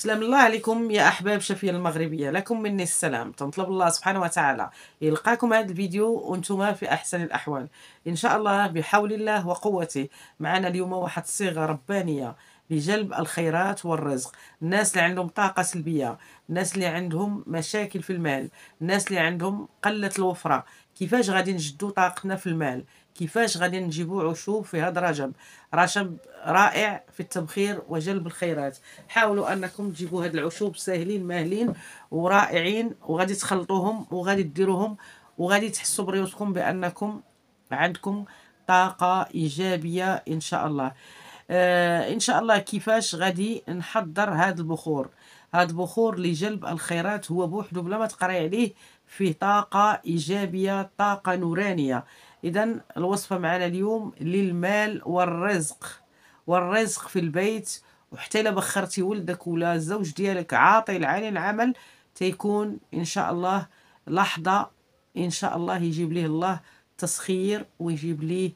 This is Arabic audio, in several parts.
سلام الله عليكم يا أحباب شفية المغربية لكم مني السلام تنطلب الله سبحانه وتعالى يلقاكم هذا الفيديو وانتم في أحسن الأحوال إن شاء الله بحول الله وقوته معنا اليوم واحد الصيغة ربانية لجلب الخيرات والرزق الناس اللي عندهم طاقة سلبية الناس اللي عندهم مشاكل في المال الناس اللي عندهم قلة الوفرة كيفاش غادي نجدو طاقتنا في المال كيفاش غادي نجيبو عشوب في هذا رجب رجب رائع في التبخير وجلب الخيرات حاولوا انكم تجيبوا هاد العشوب ساهلين ماهلين ورائعين وغادي تخلطوهم وغادي ديروهم وغادي تحسوا بريوسكم بانكم عندكم طاقه ايجابيه ان شاء الله آه ان شاء الله كيفاش غادي نحضر هاد البخور هاد البخور لجلب الخيرات هو بوحدو بلا ما تقري عليه فيه طاقه ايجابيه طاقه نورانيه إذا الوصفة معنا اليوم للمال والرزق والرزق في البيت وحتى إلا بخرتي ولدك ولا الزوج ديالك عاطل عن العمل تيكون إن شاء الله لحظة إن شاء الله يجيب ليه الله تسخير ويجيب ليه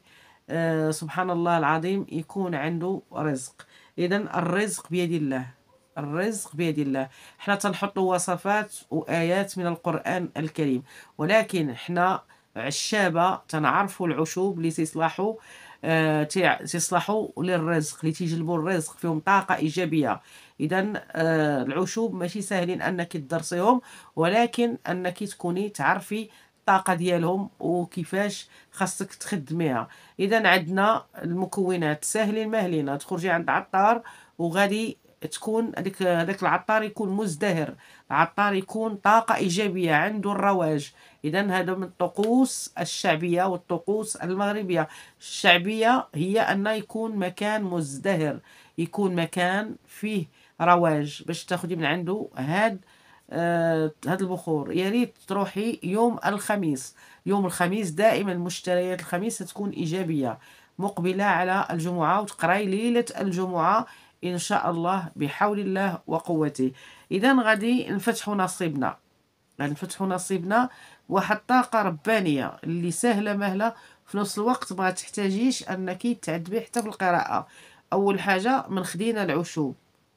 آه، سبحان الله العظيم يكون عنده رزق إذا الرزق بيد الله الرزق بيد الله حنا تنحطوا وصفات وآيات من القرآن الكريم ولكن حنا عشابه تنعرفوا العشوب اللي تيصلحوا آه تيصلحوا للرزق اللي تيجلبوا الرزق فيهم طاقه ايجابيه اذا آه العشوب ماشي ساهلين انك تدرسيهم ولكن انك تكوني تعرفي الطاقه ديالهم وكيفاش خاصك تخدميها اذا عندنا المكونات ساهلين مهلين تخرجي عند عطار وغادي تكون هذاك هذاك العطار يكون مزدهر العطار يكون طاقة إيجابية عنده الرواج إذا هذا من الطقوس الشعبية والطقوس المغربية الشعبية هي أن يكون مكان مزدهر يكون مكان فيه رواج باش تاخدي من عنده هاد آه هاد البخور يا ريت تروحي يوم الخميس يوم الخميس دائما مشتريات الخميس تكون إيجابية مقبلة على الجمعة وتقراي ليلة الجمعة إن شاء الله بحول الله وقوته إذا غادي نفتحوا نصيبنا غنفتحوا نصيبنا واحد الطاقة ربانية اللي سهلة مهلة في نفس الوقت ما تحتاجيش أنك تعذبي حتى في القراءة أول حاجة من خدينا العشوب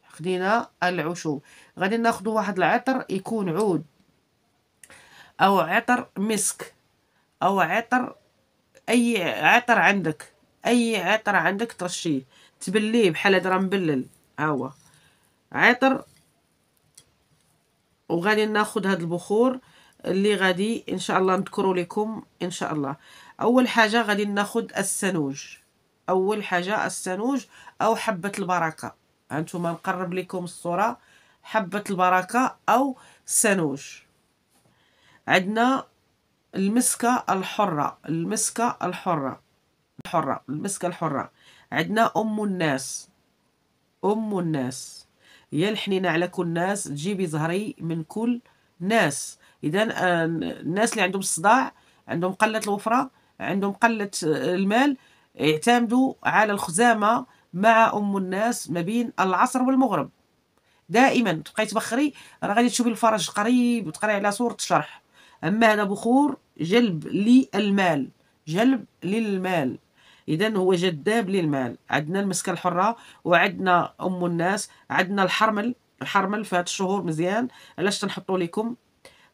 خدينا العشوب غادي ناخذ واحد العطر يكون عود أو عطر مسك أو عطر أي عطر عندك أي عطر عندك ترشيه تبليه بحال هاد راه مبلل ها هو عطر وغادي ناخذ هاد البخور اللي غادي ان شاء الله نذكروا لكم ان شاء الله اول حاجه غادي ناخذ السنوج اول حاجه السنوج او حبه البركه هانتوما نقرب لكم الصوره حبه البركه او سنوج عندنا المسكه الحره المسكه الحره الحره المسكه الحره عندنا أم الناس أم الناس هي الحنينة على كل الناس تجيبي زهري من كل ناس إذا آه، الناس اللي عندهم الصداع عندهم قلة الوفرة عندهم قلة آه، المال يعتمدوا على الخزامة مع أم الناس ما بين العصر والمغرب دائما تبقاي تبخري راه غادي تشوفي الفرج قريب وتقري على صورة الشرح أما هذا بخور جلب للمال جلب للمال اذا هو جذاب للمال عندنا المسكه الحره وعندنا ام الناس عندنا الحرمل الحرمل في هاد الشهور مزيان علاش تنحطوا لكم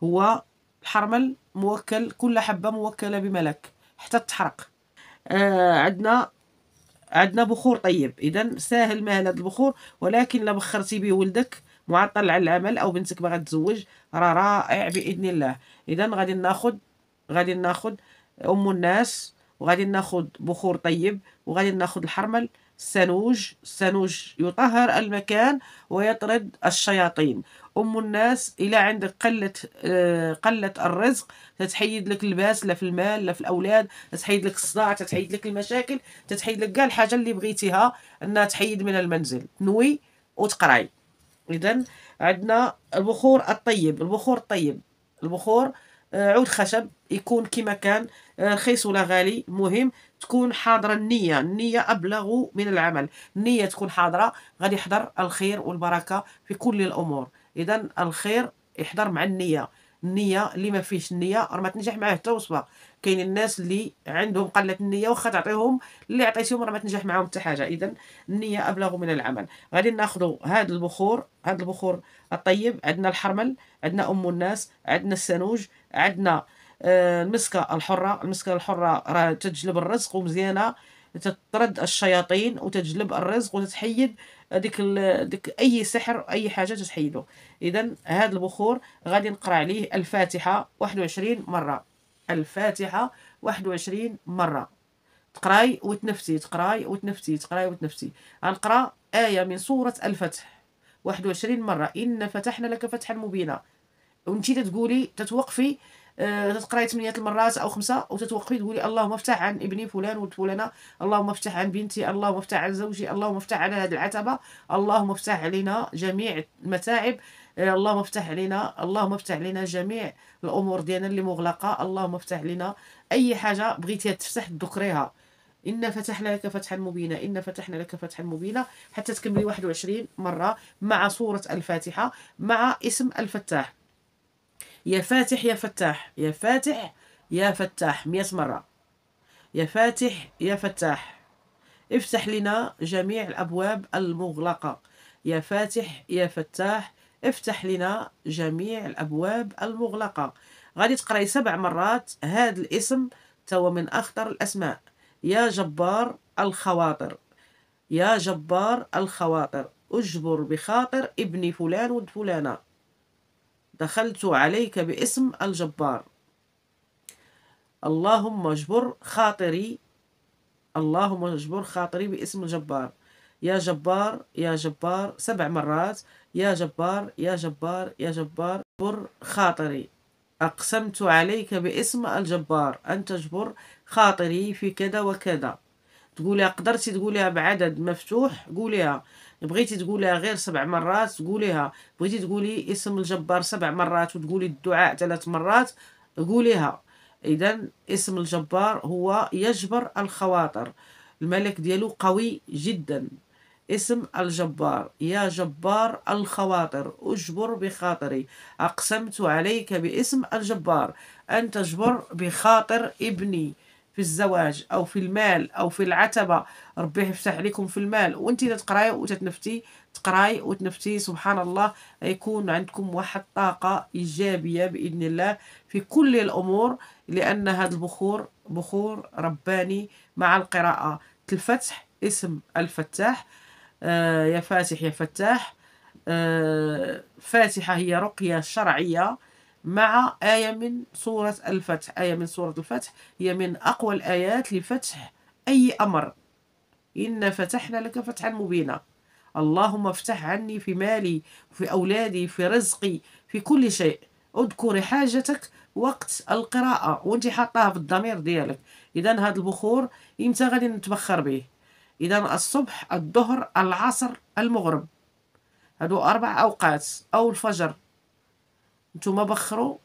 هو الحرمل موكل كل حبه موكله بملك حتى تحرق آه عندنا عندنا بخور طيب اذا ساهل مال هذا البخور ولكن لبخرتي به ولدك معطل على العمل او بنتك باغا تزوج راه رائع باذن الله اذا غادي ناخذ غادي ناخذ ام الناس وغادي ناخذ بخور طيب وغادي ناخذ الحرمل السنوج السنوج يطهر المكان ويطرد الشياطين أم الناس إلى عندك قلة آه، قلة الرزق تتحيد لك الباس لا في المال لا في الأولاد تتحيد لك الصداع تتحيد لك المشاكل تتحيد لك كاع الحاجة اللي بغيتيها أنها تحيد من المنزل نوي وتقراي إذا عندنا البخور الطيب البخور الطيب البخور آه، عود خشب يكون كما كان آه، رخيص ولا غالي مهم تكون حاضره النيه النيه ابلغ من العمل النيه تكون حاضره غادي يحضر الخير والبركه في كل الامور اذا الخير يحضر مع النيه النيه اللي ما فيش النيه راه ما تنجح معاه حتى وصفه كاين الناس اللي عندهم قله النيه واخا تعطيهم اللي عطيتيهم راه ما تنجح معاهم حتى حاجه اذا النيه ابلغ من العمل غادي ناخذ هاد البخور هاد البخور الطيب عندنا الحرمل عندنا ام الناس عندنا السنوج عندنا آه، المسكه الحره المسكه الحره راه تجلب الرزق ومزيانه تطرد الشياطين وتجلب الرزق وتتحيد ديك ديك اي سحر اي حاجه تتحيده اذا هذا البخور غادي نقرا عليه الفاتحه 21 مره الفاتحة 21 مرة تقراي وتنفسي تقراي وتنفسي تقراي وتنفسي غنقرا آية من سورة الفتح 21 مرة إن فتحنا لك فتحا مبينا وانتي تتقولي تتوقفي آه تقراي ثمانية المرات أو خمسة وتتوقفي تقولي اللهم افتح عن ابني فلان ولد فلانة اللهم افتح عن بنتي اللهم افتح عن زوجي اللهم افتح على هذه العتبة اللهم افتح علينا جميع المتاعب إيه، اللهم افتح علينا اللهم افتح علينا جميع الامور ديالنا اللي مغلقه اللهم افتح علينا اي حاجه بغيتيها تفتح دكريها إن فتحنا لك فتحا مبينا إن فتحنا لك فتحا مبينا حتى تكملي 21 مرة مع سورة الفاتحة مع اسم الفتاح يا فاتح يا فتاح يا فاتح يا فتاح 100 مرة يا فاتح يا فتاح افتح لنا جميع الأبواب المغلقة يا فاتح يا فتاح افتح لنا جميع الأبواب المغلقة غادي تقراي سبع مرات هذا الاسم توا من أخطر الأسماء يا جبار الخواطر يا جبار الخواطر اجبر بخاطر ابني فلان ود فلانة دخلت عليك باسم الجبار اللهم اجبر خاطري اللهم اجبر خاطري باسم الجبار يا جبار يا جبار سبع مرات يا جبار يا جبار يا جبار جبر خاطري أقسمت عليك باسم الجبار أن تجبر خاطري في كذا وكذا تقولها قدرتي تقولها بعدد مفتوح قوليها بغيتي تقولها غير سبع مرات قوليها بغيتي تقولي اسم الجبار سبع مرات وتقولي الدعاء ثلاث مرات قوليها اذا اسم الجبار هو يجبر الخواطر الملك ديالو قوي جدا اسم الجبار يا جبار الخواطر اجبر بخاطري أقسمت عليك باسم الجبار أن تجبر بخاطر ابني في الزواج أو في المال أو في العتبة ربي يفتح عليكم في المال وانت تقراي وتتنفتي تقراي وتنفتي سبحان الله يكون عندكم واحد طاقة إيجابية بإذن الله في كل الأمور لأن هذا البخور بخور رباني مع القراءة الفتح اسم الفتاح آه، يا فاتح يا فتاح آه، فاتحة هي رقية شرعية مع آية من سورة الفتح آية من سورة الفتح هي من أقوى الآيات لفتح أي أمر إن فتحنا لك فتحا مبينا اللهم افتح عني في مالي في أولادي في رزقي في كل شيء اذكري حاجتك وقت القراءة وانت حاطاها في الضمير ديالك إذا هاد البخور إمتى غادي نتبخر به إذا الصبح الظهر العصر المغرب هادو أربع أوقات أو الفجر نتوما بخروا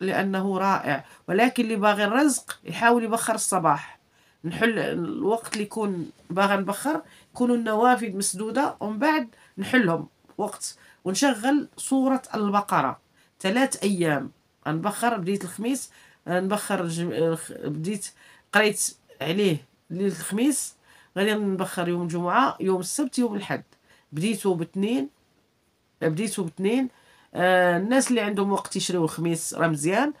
لأنه رائع ولكن اللي باغي الرزق يحاول يبخر الصباح نحل الوقت اللي يكون باغي نبخر يكونوا النوافذ مسدودة ومن بعد نحلهم وقت ونشغل صورة البقرة ثلاث أيام نبخر بديت الخميس نبخر جم... بديت قريت عليه ليلة الخميس غادي نبخر يوم الجمعه يوم السبت يوم الاحد بديتو بتنين بديتو بتنين آه الناس اللي عندهم وقت يشريو الخميس راه مزيان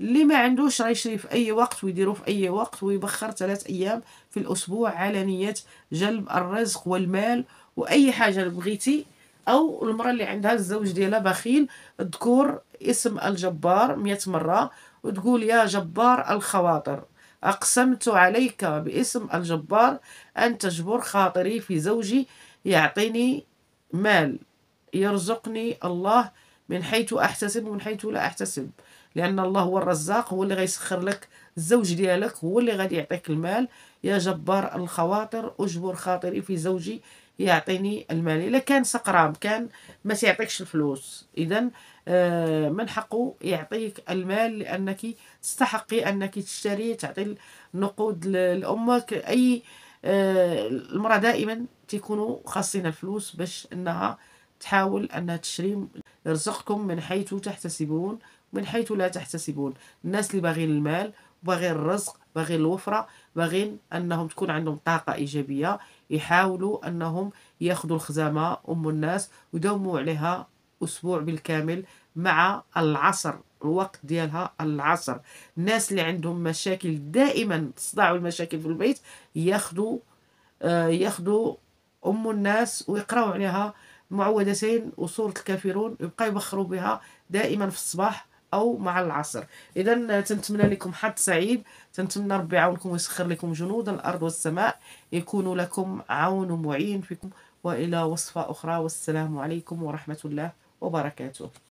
اللي ما عندوش راه يشري في اي وقت ويديرو في اي وقت ويبخر ثلاث ايام في الاسبوع على نيه جلب الرزق والمال واي حاجه بغيتي او المراه اللي عندها الزوج ديالها بخيل تذكر اسم الجبار مئة مره وتقول يا جبار الخواطر أقسمت عليك باسم الجبار أن تجبر خاطري في زوجي يعطيني مال يرزقني الله من حيث أحتسب ومن حيث لا أحتسب لأن الله هو الرزاق هو اللي غيسخر لك الزوج ديالك هو اللي غادي يعطيك المال يا جبار الخواطر أجبر خاطري في زوجي يعطيني المال إلا كان سقرام كان ما سيعطيكش الفلوس إذا آه، من حقه يعطيك المال لأنك تستحقي أنك تشتري تعطي النقود لأمك أي آه، المرأة دائما تيكونوا خاصين الفلوس باش أنها تحاول أنها تشري رزقكم من حيث تحتسبون من حيث لا تحتسبون الناس اللي باغين المال باغين الرزق باغين الوفرة باغين أنهم تكون عندهم طاقة إيجابية يحاولوا أنهم ياخذوا الخزامة أم الناس ويداوموا عليها اسبوع بالكامل مع العصر الوقت ديالها العصر الناس اللي عندهم مشاكل دائما تصدعوا المشاكل في البيت ياخذوا آه ياخذوا ام الناس ويقراو عليها معوذتين وسوره الكافرون يبقى يبخروا بها دائما في الصباح او مع العصر اذا تنتمنى لكم حظ سعيد تنتمنى ربي يعاونكم ويسخر لكم جنود الارض والسماء يكون لكم عون معين فيكم والى وصفه اخرى والسلام عليكم ورحمه الله وبركاته